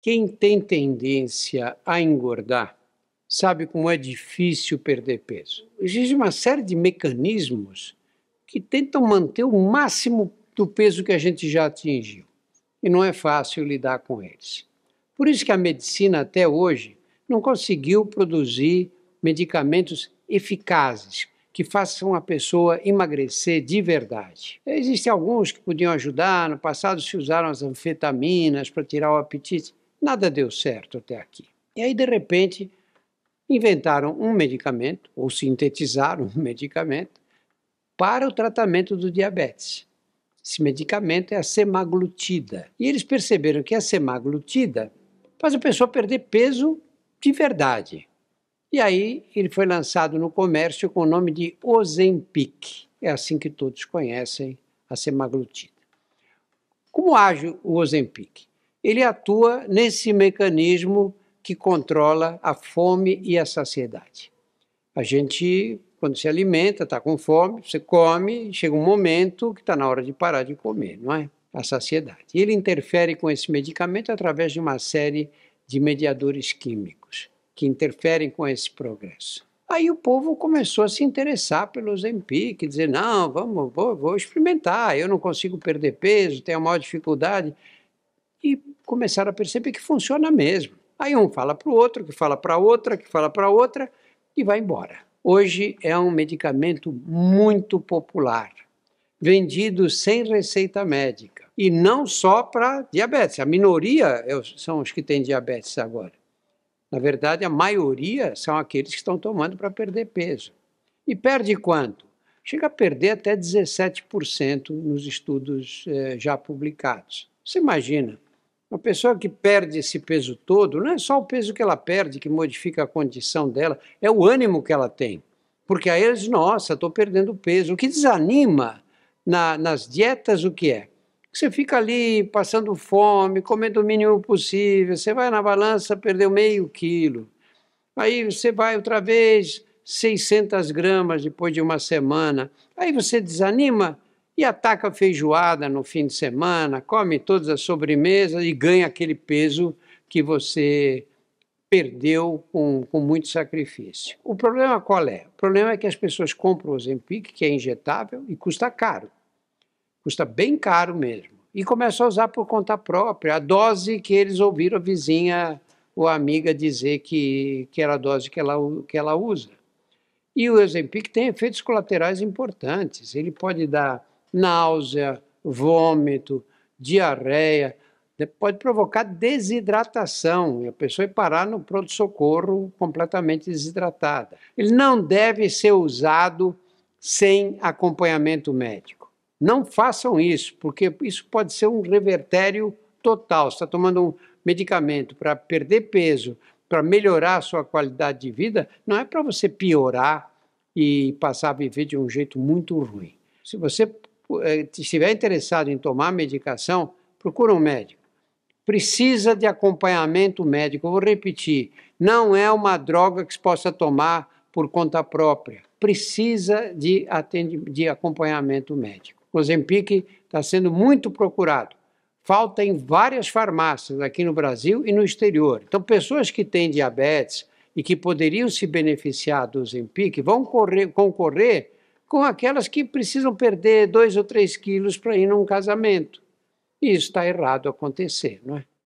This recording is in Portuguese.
Quem tem tendência a engordar sabe como é difícil perder peso. Existe uma série de mecanismos que tentam manter o máximo do peso que a gente já atingiu. E não é fácil lidar com eles. Por isso que a medicina até hoje não conseguiu produzir medicamentos eficazes que façam a pessoa emagrecer de verdade. Existem alguns que podiam ajudar, no passado se usaram as anfetaminas para tirar o apetite, Nada deu certo até aqui. E aí, de repente, inventaram um medicamento, ou sintetizaram um medicamento, para o tratamento do diabetes. Esse medicamento é a semaglutida. E eles perceberam que a semaglutida faz a pessoa perder peso de verdade. E aí ele foi lançado no comércio com o nome de Ozempic. É assim que todos conhecem a semaglutida. Como age o Ozempic? ele atua nesse mecanismo que controla a fome e a saciedade. A gente, quando se alimenta, está com fome, você come, chega um momento que está na hora de parar de comer, não é? A saciedade. E ele interfere com esse medicamento através de uma série de mediadores químicos que interferem com esse progresso. Aí o povo começou a se interessar pelos Zempic, dizer, não, vamos, vou, vou experimentar, eu não consigo perder peso, tenho a maior dificuldade e começaram a perceber que funciona mesmo. Aí um fala para o outro, que fala para outra, que fala para outra e vai embora. Hoje é um medicamento muito popular, vendido sem receita médica. E não só para diabetes. A minoria é são os que têm diabetes agora. Na verdade, a maioria são aqueles que estão tomando para perder peso. E perde quanto? Chega a perder até 17% nos estudos eh, já publicados. Você imagina, uma pessoa que perde esse peso todo, não é só o peso que ela perde que modifica a condição dela, é o ânimo que ela tem. Porque aí eles, nossa, estou perdendo peso. O que desanima na, nas dietas, o que é? Você fica ali passando fome, comendo o mínimo possível, você vai na balança, perdeu meio quilo. Aí você vai outra vez, 600 gramas depois de uma semana. Aí você desanima e ataca feijoada no fim de semana, come todas as sobremesas e ganha aquele peso que você perdeu com, com muito sacrifício. O problema qual é? O problema é que as pessoas compram o Ozempic que é injetável, e custa caro. Custa bem caro mesmo. E começam a usar por conta própria, a dose que eles ouviram a vizinha ou a amiga dizer que, que era a dose que ela, que ela usa. E o Ozempic tem efeitos colaterais importantes. Ele pode dar náusea, vômito, diarreia, pode provocar desidratação e a pessoa ir parar no pronto-socorro completamente desidratada. Ele não deve ser usado sem acompanhamento médico. Não façam isso, porque isso pode ser um revertério total. Você está tomando um medicamento para perder peso, para melhorar a sua qualidade de vida, não é para você piorar e passar a viver de um jeito muito ruim. Se você eh, estiver interessado em tomar medicação, procura um médico. Precisa de acompanhamento médico. Eu vou repetir: não é uma droga que se possa tomar por conta própria. Precisa de, de acompanhamento médico. O Zempic está sendo muito procurado. Falta em várias farmácias aqui no Brasil e no exterior. Então, pessoas que têm diabetes e que poderiam se beneficiar do Zempic vão correr, concorrer com aquelas que precisam perder dois ou três quilos para ir num casamento. E isso está errado acontecer, não é?